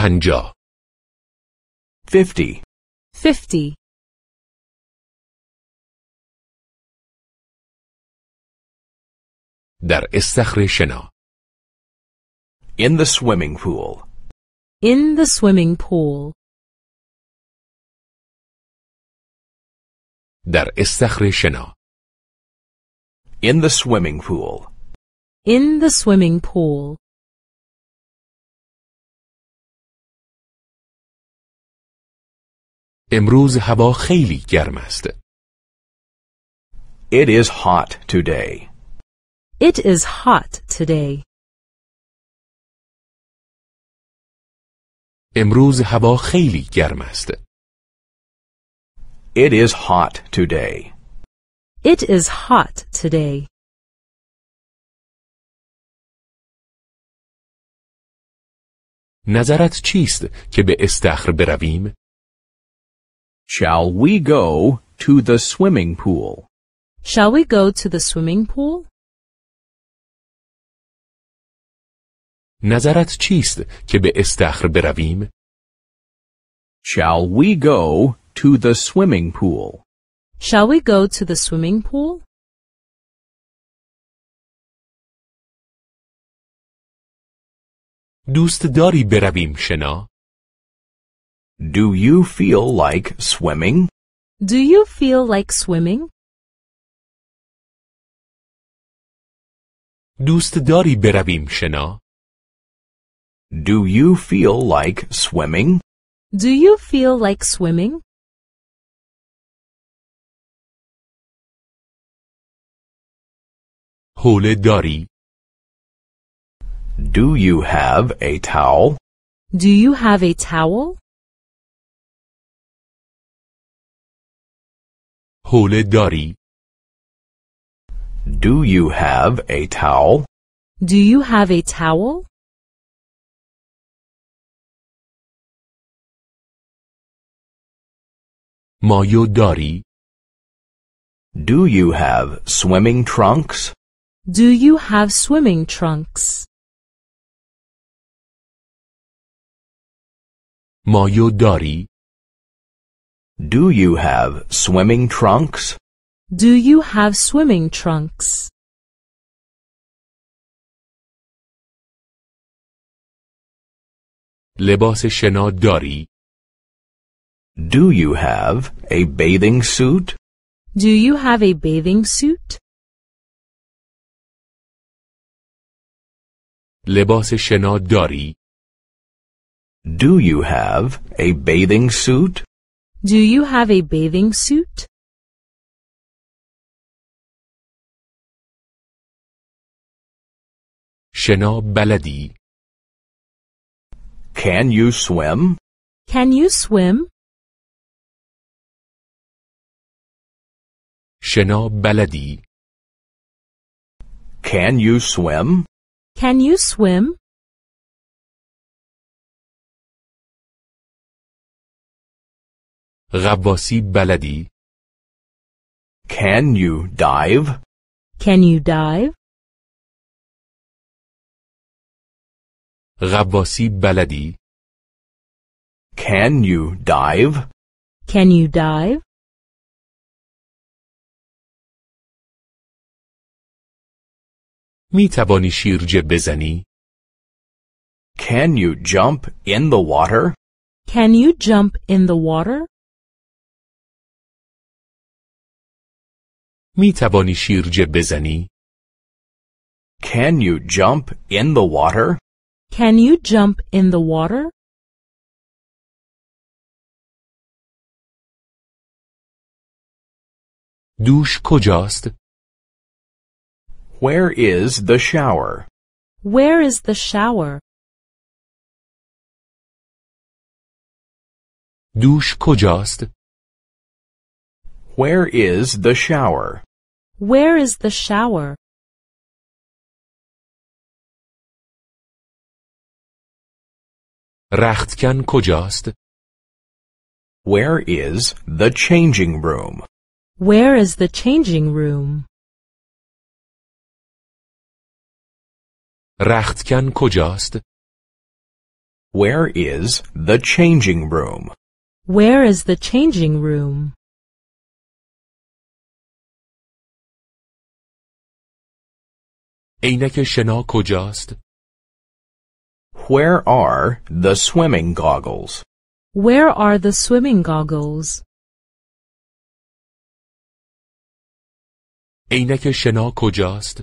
50 Fifty. در استخر شنا in the swimming pool, in the swimming pool, در استخر شنا in the swimming pool. in the swimming pool. امروز هوا خیلی گرم است. It is hot today. It is hot today. امروز هوا خیلی گرم است. It is hot today. It is hot today. نظرت چیست که به استخر برویم؟ Shall we go to the swimming pool? Shall we go to the swimming pool? نظرت چیست که به استخر برویم؟ Shall we go to the swimming pool? Shall we go to the swimming pool? دوست داری برویم شنا؟ do you feel like swimming? Do you feel like swimming? دوست داری برویم شنا؟ Do you feel like swimming? Do you feel like swimming? حوله داری؟ Do you have a towel? Do you have a towel? حوله داری؟ Do you have a towel? Do you have a towel? مایو داری؟ Do you have swimming trunks? Do you have swimming trunks? مایو داری؟ do you have swimming trunks? Do you have swimming trunks? لباس شنا داری؟ Do you have a bathing suit? Do you have a bathing suit? لباس شنا داری؟ Do you have a bathing suit? Do you have a bathing suit? شنا بلدی Can you swim? Can you swim? شنا بلدی Can you swim? Can you swim? غواصی بلدی؟ Can you dive? Can you dive? غواصی بلدی؟ Can you dive? Can you dive? می توانی شیرجه بزنی؟ Can you jump in the water? Can you jump in the water? می توانی شیرجه بزنی؟ Can you jump in the water? Can you jump in the water? دوش کجاست؟ Where is the shower? Where is the shower? دوش کجاست؟ Where is the shower? Where is the shower? رختکن کجاست؟ Where is the changing room? Where is the changing room? رختکن کجاست؟ Where is the changing room? Where is the changing room? عینک شنا کجاست؟ Where are the swimming goggles? Where are the swimming goggles? عینک شنا کجاست؟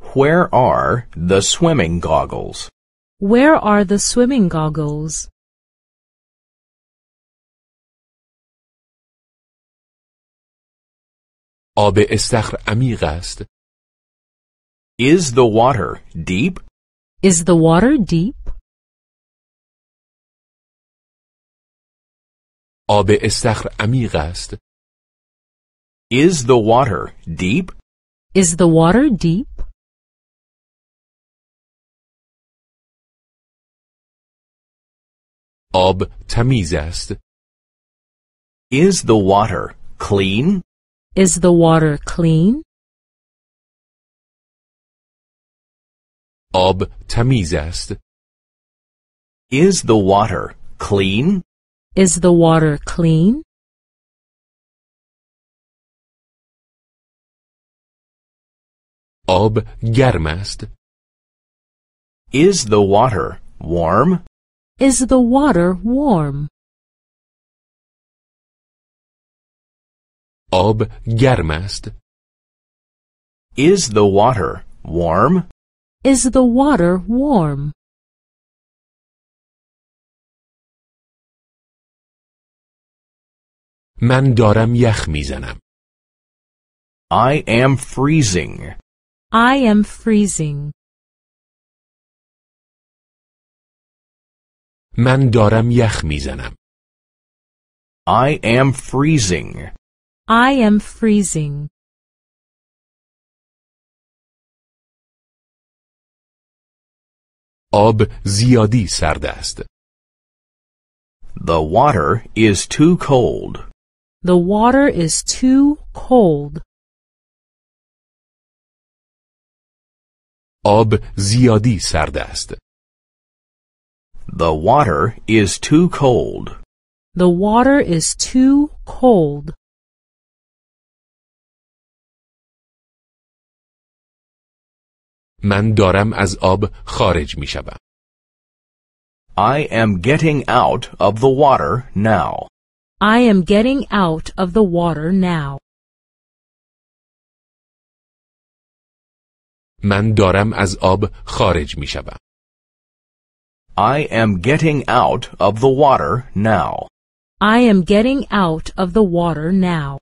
Where are the swimming goggles? Where are the swimming goggles? آب استخر عمیق است. Is the water deep? Is the water deep? آب استخر عمیق است. Is the water deep? Is the water deep? آب تمیز است. Is the water clean? Is the water clean? آب تمیز است. Is the water clean? Is the water clean? آب گرم است. Is the water warm? Is the water warm? آب گرم است. Is the water warm? Is the water warm? من دارم یخ میزنم. I am freezing. I am freezing. من دارم یخ میزنم. I am freezing. I am freezing. آب زیادی سرد است. The water is too cold. The water is too cold. آب زیادی سرد است. The water is too cold. The water is too cold. من دارم از آب خارج می I am getting out of the water now. I am getting out of the water now. من دارم از آب خارج می I am getting out of the water now. I am getting out of the water now.